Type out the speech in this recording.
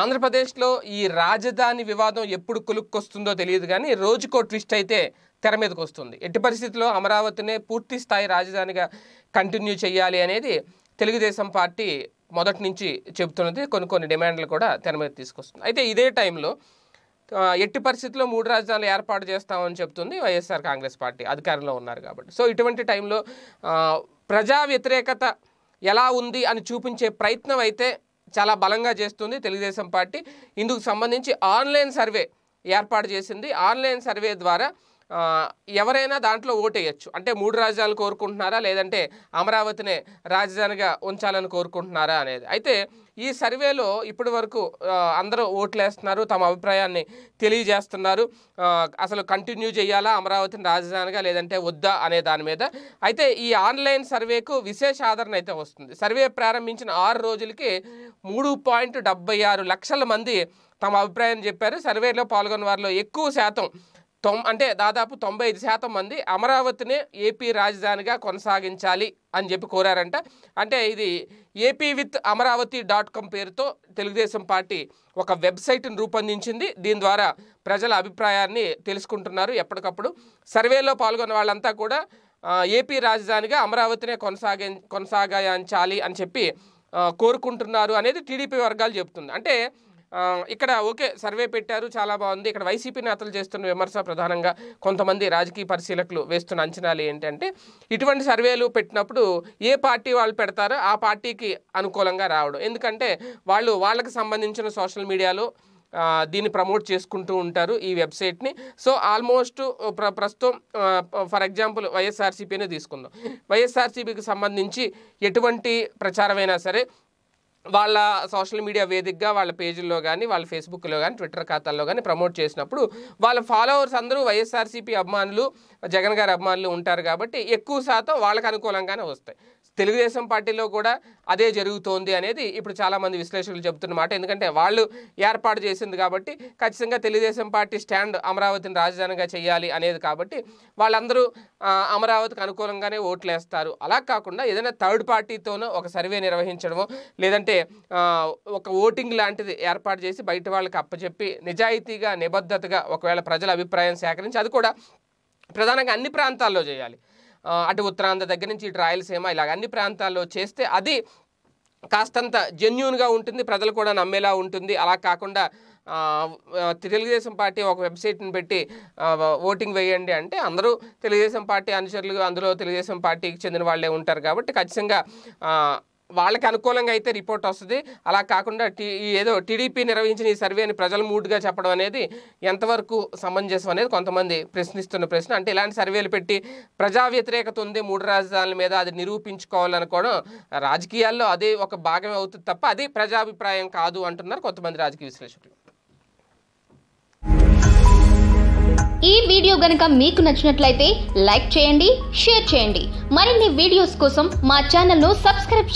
ఆంధ్రప్రదేశ్లో ఈ రాజధాని వివాదం ఎప్పుడు కొలుక్కొస్తుందో తెలియదు కానీ రోజుకో ట్విస్ట్ అయితే తెర మీదకి వస్తుంది ఎట్టి పరిస్థితుల్లో అమరావతినే పూర్తి స్థాయి రాజధానిగా కంటిన్యూ చేయాలి అనేది తెలుగుదేశం పార్టీ మొదటి నుంచి చెబుతున్నది కొన్ని కొన్ని డిమాండ్లు కూడా తెర మీద తీసుకొస్తుంది అయితే ఇదే టైంలో ఎట్టి పరిస్థితుల్లో మూడు రాజధానులు ఏర్పాటు చేస్తామని చెప్తుంది వైఎస్ఆర్ కాంగ్రెస్ పార్టీ అధికారంలో ఉన్నారు కాబట్టి సో ఇటువంటి టైంలో ప్రజా వ్యతిరేకత ఎలా ఉంది అని చూపించే ప్రయత్నం అయితే చాలా బలంగా చేస్తుంది తెలుగుదేశం పార్టీ ఇందుకు సంబంధించి ఆన్లైన్ సర్వే ఏర్పాటు చేసింది ఆన్లైన్ సర్వే ద్వారా ఎవరైనా దాంట్లో ఓటేయచ్చు అంటే మూడు రాజధానులు కోరుకుంటున్నారా లేదంటే అమరావతినే రాజధానిగా ఉంచాలని కోరుకుంటున్నారా అనేది అయితే ఈ సర్వేలో ఇప్పటి వరకు అందరూ ఓట్లేస్తున్నారు తమ అభిప్రాయాన్ని తెలియజేస్తున్నారు అసలు కంటిన్యూ చేయాలా అమరావతిని రాజధానిగా లేదంటే వద్దా అనే దాని మీద అయితే ఈ ఆన్లైన్ సర్వేకు విశేష ఆదరణ అయితే వస్తుంది సర్వే ప్రారంభించిన ఆరు రోజులకి మూడు పాయింట్ ఆరు లక్షల మంది తమ అభిప్రాయం చెప్పారు సర్వేలో పాల్గొన్న వారిలో ఎక్కువ శాతం తొం అంటే దాదాపు తొంభై ఐదు శాతం మంది అమరావతిని ఏపీ రాజధానిగా కొనసాగించాలి అని చెప్పి కోరారంట అంటే ఇది AP with Amaravati dot com పేరుతో తెలుగుదేశం పార్టీ ఒక వెబ్సైట్ను రూపొందించింది దీని ద్వారా ప్రజల అభిప్రాయాన్ని తెలుసుకుంటున్నారు ఎప్పటికప్పుడు సర్వేలో పాల్గొన్న వాళ్ళంతా కూడా ఏపీ రాజధానిగా అమరావతినే కొనసాగి కొనసాగించాలి అని చెప్పి కోరుకుంటున్నారు అనేది టీడీపీ వర్గాలు చెబుతుంది అంటే ఇక్కడ ఓకే సర్వే పెట్టారు చాలా బాగుంది ఇక్కడ వైసీపీ నేతలు చేస్తున్న విమర్శ ప్రధానంగా కొంతమంది రాజకీయ పరిశీలకులు వేస్తున్న అంచనాలు ఏంటంటే ఇటువంటి సర్వేలు పెట్టినప్పుడు ఏ పార్టీ వాళ్ళు పెడతారో ఆ పార్టీకి అనుకూలంగా రావడం ఎందుకంటే వాళ్ళు వాళ్ళకి సంబంధించిన సోషల్ మీడియాలో దీన్ని ప్రమోట్ చేసుకుంటూ ఉంటారు ఈ వెబ్సైట్ని సో ఆల్మోస్ట్ ప్ర ప్రస్తుతం ఫర్ ఎగ్జాంపుల్ వైఎస్ఆర్సీపీనే తీసుకుందాం వైఎస్ఆర్సీపీకి సంబంధించి ఎటువంటి ప్రచారమైనా సరే వాళ్ళ సోషల్ మీడియా వేదికగా వాళ్ళ పేజీల్లో కానీ వాళ్ళ ఫేస్బుక్లో కానీ ట్విట్టర్ ఖాతాల్లో కానీ ప్రమోట్ చేసినప్పుడు వాళ్ళ ఫాలోవర్స్ అందరూ వైఎస్ఆర్సీపీ అభిమానులు జగన్ గారి అభిమానులు ఉంటారు కాబట్టి ఎక్కువ శాతం వాళ్ళకు అనుకూలంగానే వస్తాయి తెలుగుదేశం పార్టీలో కూడా అదే జరుగుతోంది అనేది ఇప్పుడు చాలామంది విశ్లేషకులు చెబుతున్నమాట ఎందుకంటే వాళ్ళు ఏర్పాటు చేసింది కాబట్టి ఖచ్చితంగా తెలుగుదేశం పార్టీ స్టాండ్ అమరావతిని రాజధానిగా చేయాలి అనేది కాబట్టి వాళ్ళందరూ అమరావతికి అనుకూలంగానే ఓట్లేస్తారు అలా కాకుండా ఏదైనా థర్డ్ పార్టీతోనో ఒక సర్వే నిర్వహించడమో లేదంటే లేకపోతే ఒక ఓటింగ్ లాంటిది ఏర్పాటు చేసి బయట వాళ్ళకి అప్పచెప్పి నిజాయితీగా నిబద్ధతగా ఒకవేళ ప్రజల అభిప్రాయం సేకరించి అది కూడా ప్రధానంగా అన్ని ప్రాంతాల్లో చేయాలి అటు ఉత్తరాంధ్ర దగ్గర నుంచి ఇటు రాయలసీమ ఇలాగ అన్ని ప్రాంతాల్లో చేస్తే అది కాస్తంత జెన్యున్గా ఉంటుంది ప్రజలు కూడా నమ్మేలా ఉంటుంది అలా కాకుండా తెలుగుదేశం పార్టీ ఒక వెబ్సైట్ని పెట్టి ఓటింగ్ వేయండి అంటే అందరూ తెలుగుదేశం పార్టీ అనుచరులు అందులో తెలుగుదేశం పార్టీకి చెందిన వాళ్ళే ఉంటారు కాబట్టి ఖచ్చితంగా వాళ్ళకి అనుకూలంగా అయితే రిపోర్ట్ వస్తుంది అలా కాకుండా టీ ఏదో టీడీపీ నిర్వహించిన ఈ సర్వే అని ప్రజలు మూడ్గా చెప్పడం అనేది ఎంతవరకు సమంజసం అనేది కొంతమంది ప్రశ్నిస్తున్న ప్రశ్న అంటే ఇలాంటి సర్వేలు పెట్టి ప్రజా వ్యతిరేకత ఉంది మూడు రాజధానుల మీద అది నిరూపించుకోవాలనుకోవడం రాజకీయాల్లో అదే ఒక భాగమే అవుతుంది తప్ప అది ప్రజాభిప్రాయం కాదు అంటున్నారు కొంతమంది రాజకీయ విశ్లేషకులు ఈ వీడియో గనుక మీకు నచ్చినట్లయితే లైక్ చేయండి షేర్ చేయండి మరిన్ని వీడియోస్ కోసం మా ఛానల్ను సబ్స్క్రైబ్